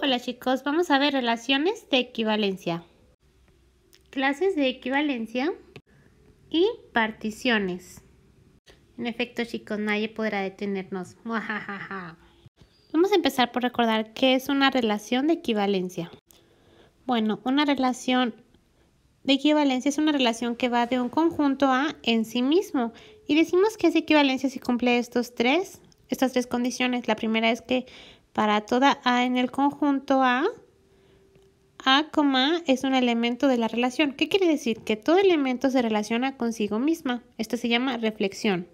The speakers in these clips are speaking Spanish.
Hola chicos, vamos a ver relaciones de equivalencia, clases de equivalencia y particiones. En efecto chicos, nadie podrá detenernos. Vamos a empezar por recordar qué es una relación de equivalencia. Bueno, una relación de equivalencia es una relación que va de un conjunto a en sí mismo. Y decimos que es equivalencia si cumple estos tres, estas tres condiciones. La primera es que para toda A en el conjunto A, A, es un elemento de la relación. ¿Qué quiere decir? Que todo elemento se relaciona consigo misma. Esto se llama reflexión.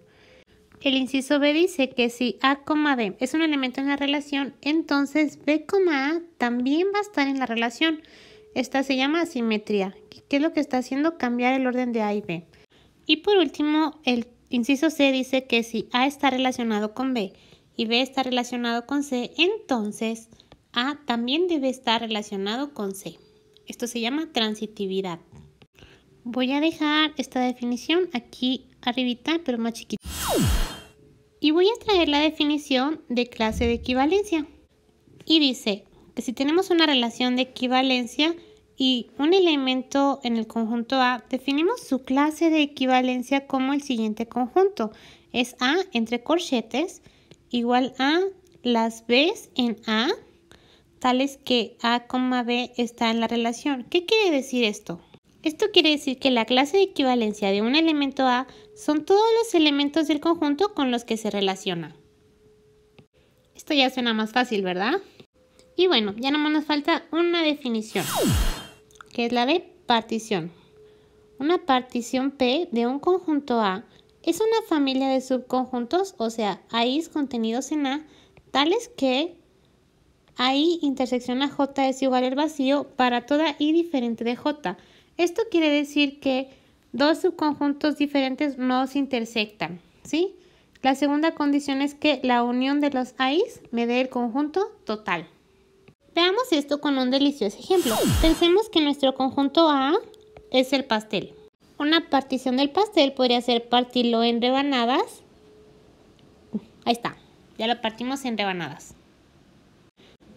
El inciso B dice que si A, B es un elemento en la relación, entonces B, A también va a estar en la relación. Esta se llama asimetría. ¿Qué es lo que está haciendo? Cambiar el orden de A y B. Y por último, el inciso C dice que si A está relacionado con B, y B está relacionado con C, entonces A también debe estar relacionado con C. Esto se llama transitividad. Voy a dejar esta definición aquí arribita, pero más chiquita. Y voy a traer la definición de clase de equivalencia. Y dice que si tenemos una relación de equivalencia y un elemento en el conjunto A, definimos su clase de equivalencia como el siguiente conjunto. Es A entre corchetes, igual a las b en A, tales que A, B está en la relación. ¿Qué quiere decir esto? Esto quiere decir que la clase de equivalencia de un elemento A son todos los elementos del conjunto con los que se relaciona. Esto ya suena más fácil, ¿verdad? Y bueno, ya nomás nos falta una definición, que es la de partición. Una partición P de un conjunto A es una familia de subconjuntos, o sea, AIs contenidos en A, tales que AI intersección a J es igual al vacío para toda I diferente de J. Esto quiere decir que dos subconjuntos diferentes no se intersectan, ¿sí? La segunda condición es que la unión de los AIs me dé el conjunto total. Veamos esto con un delicioso ejemplo. Pensemos que nuestro conjunto A es el pastel. Una partición del pastel podría ser partirlo en rebanadas. Ahí está, ya lo partimos en rebanadas.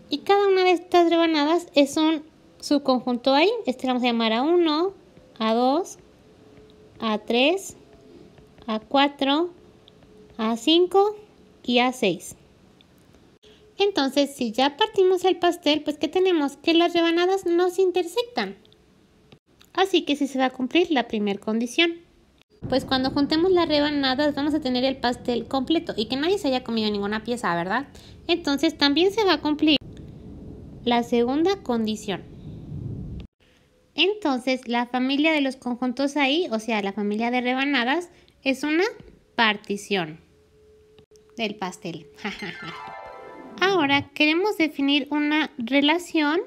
Y cada una de estas rebanadas es un subconjunto ahí. Este vamos a llamar a 1, a 2, a 3, a 4, a 5 y a 6. Entonces, si ya partimos el pastel, pues que tenemos? Que las rebanadas no se intersectan. Así que sí se va a cumplir la primera condición. Pues cuando juntemos las rebanadas vamos a tener el pastel completo y que nadie se haya comido ninguna pieza, ¿verdad? Entonces también se va a cumplir la segunda condición. Entonces la familia de los conjuntos ahí, o sea, la familia de rebanadas, es una partición del pastel. Ahora queremos definir una relación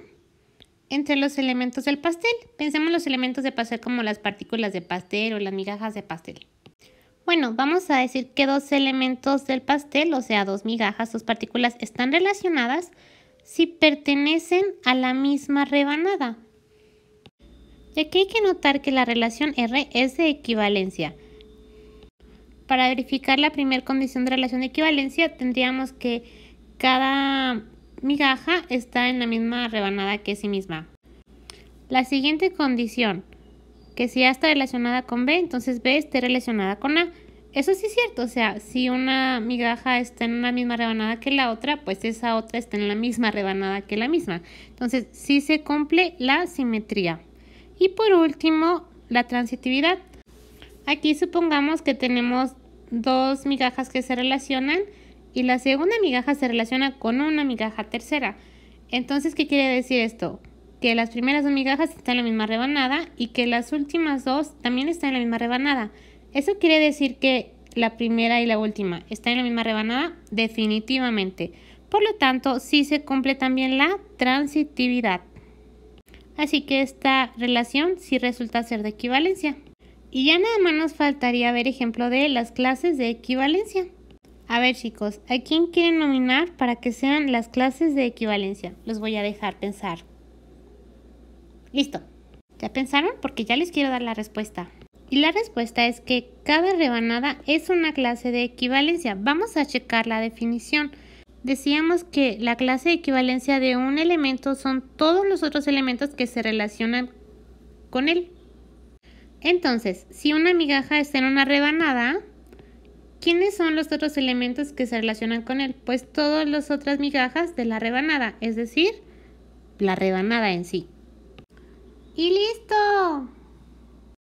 entre los elementos del pastel. Pensemos los elementos de pastel como las partículas de pastel o las migajas de pastel. Bueno, vamos a decir que dos elementos del pastel, o sea, dos migajas, dos partículas, están relacionadas si pertenecen a la misma rebanada. Y aquí hay que notar que la relación R es de equivalencia. Para verificar la primera condición de relación de equivalencia, tendríamos que cada migaja está en la misma rebanada que sí misma. La siguiente condición, que si A está relacionada con B, entonces B esté relacionada con A. Eso sí es cierto, o sea, si una migaja está en la misma rebanada que la otra, pues esa otra está en la misma rebanada que la misma. Entonces, sí se cumple la simetría. Y por último, la transitividad. Aquí supongamos que tenemos dos migajas que se relacionan y la segunda migaja se relaciona con una migaja tercera. Entonces, ¿qué quiere decir esto? Que las primeras dos migajas están en la misma rebanada y que las últimas dos también están en la misma rebanada. Eso quiere decir que la primera y la última están en la misma rebanada definitivamente. Por lo tanto, sí se cumple también la transitividad. Así que esta relación sí resulta ser de equivalencia. Y ya nada más nos faltaría ver ejemplo de las clases de equivalencia. A ver chicos, ¿a quién quieren nominar para que sean las clases de equivalencia? Los voy a dejar pensar. Listo. ¿Ya pensaron? Porque ya les quiero dar la respuesta. Y la respuesta es que cada rebanada es una clase de equivalencia. Vamos a checar la definición. Decíamos que la clase de equivalencia de un elemento son todos los otros elementos que se relacionan con él. Entonces, si una migaja está en una rebanada, ¿Quiénes son los otros elementos que se relacionan con él? Pues todas las otras migajas de la rebanada, es decir, la rebanada en sí. ¡Y listo!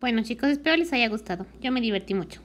Bueno chicos, espero les haya gustado. Yo me divertí mucho.